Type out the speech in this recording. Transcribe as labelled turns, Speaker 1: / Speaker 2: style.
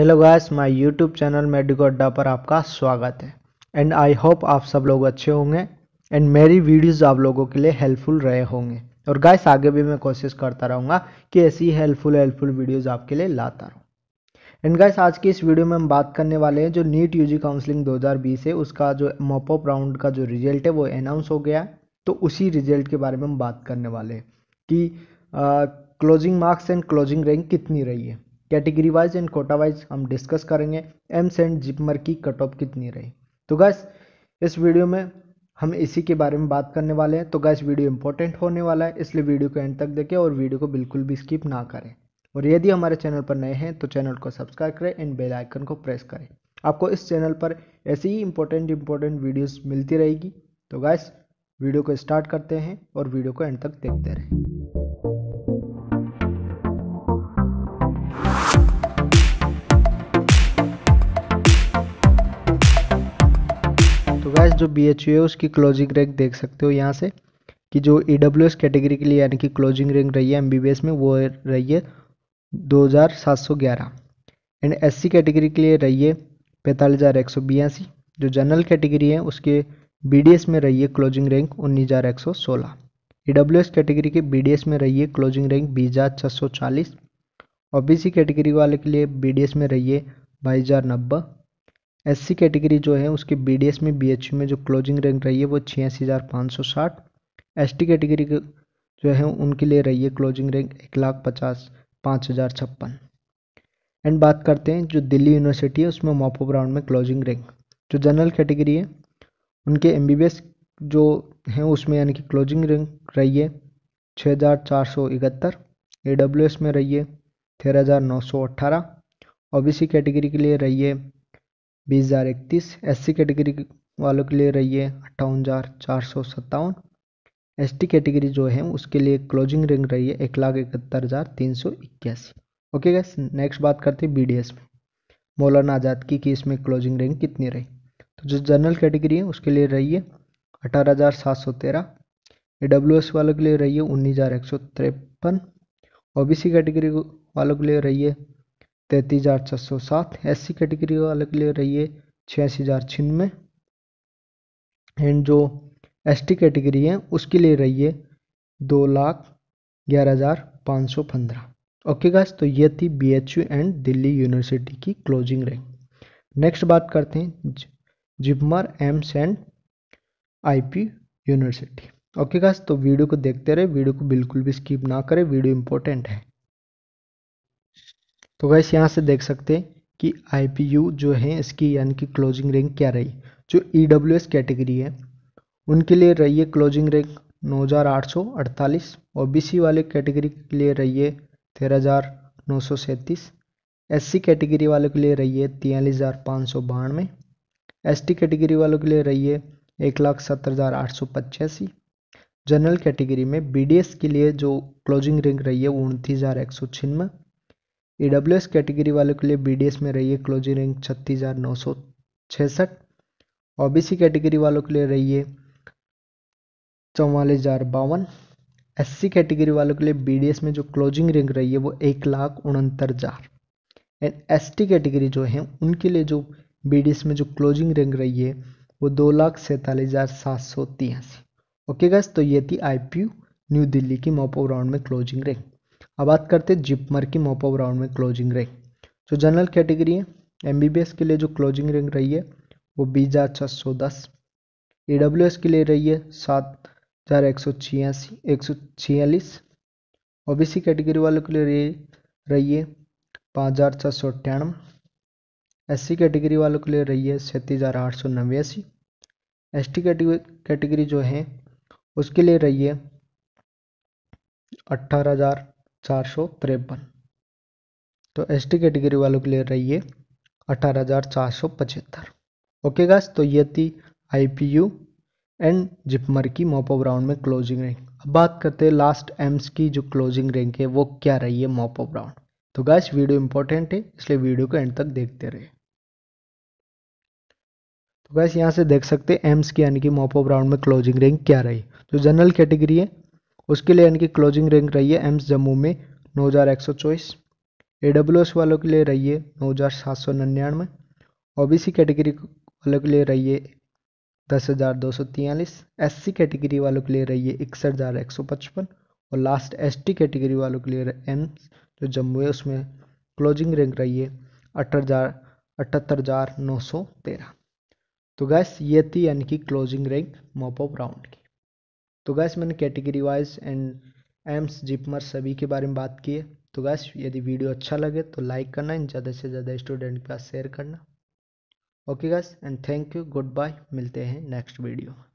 Speaker 1: hello guys my YouTube channel medico Adda पर आपका स्वागत है एंड आई होप आप सब लोग अच्छे होंगे एंड मेरी वीडियोस आप लोगों के लिए हेल्पफुल रहे होंगे और गाइस आगे भी मैं कोशिश करता रहूँगा कि ऐसी हेल्पफुल हेल्पफुल वीडियोस आपके लिए लाता रहूँ एंड गाइस आज की इस वीडियो में हम बात करने वाले हैं जो नीट जी काउंसलिंग 2020 है उसका जो मोपोप राउंड का जो रिजल्ट है वो अनाउंस हो गया तो उसी रिजल्ट के बारे में हम बात करने वाले हैं कि closing marks and closing rank कितनी रही है category wise and quota wise हम डिस्कस करेंगे एम्स एंड जिपमर की कट ऑफ कितनी रही तो गैस इस वीडियो में हम इसी के बारे में बात करने वाले हैं तो गैस वीडियो इंपॉर्टेंट होने वाला है इसलिए वीडियो को एंड तक देखें और वीडियो को बिल्कुल भी स्किप ना करें और यदि हमारे चैनल पर नए हैं तो चैनल को सब्सक्राइब करें एंड बेल आइकन को प्रेस करें आपको इस चैनल पर ऐसी ही इंपॉर्टेंट इंपॉर्टेंट वीडियोस मिलती रहेगी तो गैस वीडियो को स्टार्ट करते हैं और वीडियो को एंड तक देखते रहें तो गैस जो बी एच है उसकी क्लोजिंग रैंक देख सकते हो यहाँ से कि जो ई डब्ल्यू एस कैटेगरी के लिए यानी कि क्लोजिंग रैंक रही है एम बी बी एस में वो रही है दो हज़ार सात सौ ग्यारह एंड एस सी कैटेगरी के लिए रही है पैंतालीस हज़ार एक सौ बयासी जो जनरल कैटेगरी है उसके बी डी एस में रही है क्लोजिंग रैंक उन्नीस हज़ार एक सौ सोलह ई डब्ल्यू एस कैटेगरी के बी डी एस में रही है क्लोजिंग रैंक बीस हज़ार छः सौ चालीस ओ बी सी कैटेगरी वाले के लिए बी डी एस में रहिए बाईस हज़ार नब्बे एससी कैटेगरी जो है उसके बीडीएस में बीएचयू में जो क्लोजिंग रैंक रही है वो छियासी हज़ार पाँच सौ साठ एस टी कैटेगरी के जो है उनके लिए रही है क्लोजिंग रैंक एक लाख पचास पाँच हज़ार छप्पन एंड बात करते हैं जो दिल्ली यूनिवर्सिटी है उसमें मोपो ग्राउंड में क्लोजिंग रैंक जो जनरल कैटेगरी है उनके एम जो हैं उसमें यानी कि क्लोजिंग रैंक रही है छः हज़ार चार सौ इकहत्तर ए डब्ल्यू एस में रही है तेरह हज़ार नौ सौ अट्ठारह ओ बी सी कैटेगरी के लिए रही है बीस हज़ार इकतीस एस कैटेगरी वालों के लिए रही है अट्ठावन हज़ार चार सौ सत्तावन एस कैटेगरी जो है उसके लिए क्लोजिंग रिंग रही है एक लाख इकहत्तर हज़ार तीन सौ इक्यासी ओके गैस नेक्स्ट बात करते हैं बी में मौलाना आज़ाद की कि इसमें क्लोजिंग रिंग कितनी रही तो जो जनरल कैटेगरी है उसके लिए रही है अठारह हज़ार सात सौ तेरह ए डब्ल्यू एस वालों के लिए रही है उन्नीस हज़ार एक सौ तिरपन ओ बी सी कैटेगरी वालों के लिए रही है तैतीस हज़ार छः सौ सात एस सी कैटेगरी वाले के लिए रही है छियासी हज़ार छियानवे एंड जो एस टी कैटेगरी है उसके लिए रही है दो लाख ग्यारह हज़ार पाँच सौ पंद्रह ओके गाइस तो ये थी B H U and Delhi university की क्लोजिंग रैंक नेक्स्ट बात करते हैं JIPMER AIIMS and IP university okay guys तो वीडियो को देखते रहे वीडियो को बिल्कुल भी स्किप ना करें वीडियो इंपॉर्टेंट है तो गैस यहाँ से देख सकते हैं कि आई जो है इसकी यानी कि क्लोजिंग रैंक क्या रही जो ई e कैटेगरी है उनके लिए रही है क्लोजिंग रैंक 9,848 और बीसी वाले कैटेगरी के लिए रही है तेरह हज़ार नौ सौ सैंतीस एस कैटेगरी वालों के लिए रही है तियालीस हज़ार पाँच सौ बानवे एस कैटेगरी वालों के लिए रही है एक लाख सत्तर हज़ार आठ सौ पचासी जनरल कैटेगरी में बी के लिए जो क्लोजिंग रैंक रही है वो उनतीस हज़ार एक सौ छियानवे ई डब्ल्यू एस कैटेगरी वालों के लिए बी डी एस में रही है क्लोजिंग रैंक छत्तीस हज़ार नौ सौ कैटेगरी वालों के लिए रही है चौवालीस हज़ार बावन एस सी कैटेगरी वालों के लिए बी डी एस में जो क्लोजिंग रैंक रही है वो एक लाख उनहत्तर हज़ार एंड एस टी कैटेगरी जो है उनके लिए जो बी डी एस में जो क्लोजिंग रैंक रही है वो दो लाख सैंतालीस हज़ार सात सौ तिरासी ओके गैस तो ये थी आई न्यू दिल्ली की मोपो ग्राउंड में क्लोजिंग रैंक अब बात करते हैं जिपमर की मोपअप राउंड में क्लोजिंग रैंक जो जनरल कैटेगरी है एम के लिए जो क्लोजिंग रैंक रही है वो बीस हज़ार छः सौ दस एस के लिए रही है सात हज़ार एक सौ छियासी एक सौ छियालीस ओ बी सी कैटेगरी वालों के लिए रही है पाँच हज़ार छः सौ अट्ठानवे एस सी कैटेगरी वालों के लिए रही है सैंतीस हज़ार आठ सौ नवासी एस टी कैटेगरी जो है उसके लिए रही है अट्ठारह हज़ार चार सौ तिरपन तो एस टी कैटेगरी वालों के लिए रही है अठारह हज़ार चार सौ पचहत्तर ओके गाइस तो ये थी I P U and JIPMER की मोपअप राउंड में क्लोजिंग रैंक अब बात करते हैं लास्ट एम्स की जो क्लोजिंग रैंक है वो क्या रही है मोपअप राउंड तो गाइस वीडियो इंपॉर्टेंट है इसलिए वीडियो को एंड तक देखते रहे तो गैस यहाँ से देख सकते हैं एम्स की यानी कि मोपअप राउंड में क्लोजिंग रैंक क्या रही जो जनरल कैटेगरी है उसके लिए इनकी क्लोजिंग रैंक रही है एम्स जम्मू में नौ हज़ार एक सौ चौबीस एस वालों के लिए रही है नौ हज़ार सात सौ निन्यानवे ओ बी सी कैटेगरी वालों के लिए रही है दस हज़ार दो सौ तियालीस एस सी कैटेगरी वालों के लिए रही है इकसठ हज़ार एक सौ पचपन और लास्ट एस टी कैटेगरी वालों के लिए एम्स जो जम्मू है उसमें क्लोजिंग रैंक रही है अठहत्तर हज़ार अठहत्तर हज़ार नौ सौ तेरह तो गैस ये थी यानी कि closing rank mop up round की तो गैस मैंने category wise and AIIMS JIPMER सभी के बारे में बात की है तो गैस यदि वीडियो अच्छा लगे तो लाइक करना एंड ज़्यादा से ज़्यादा स्टूडेंट के पास शेयर करना okay guys and thank you good bye मिलते हैं नेक्स्ट वीडियो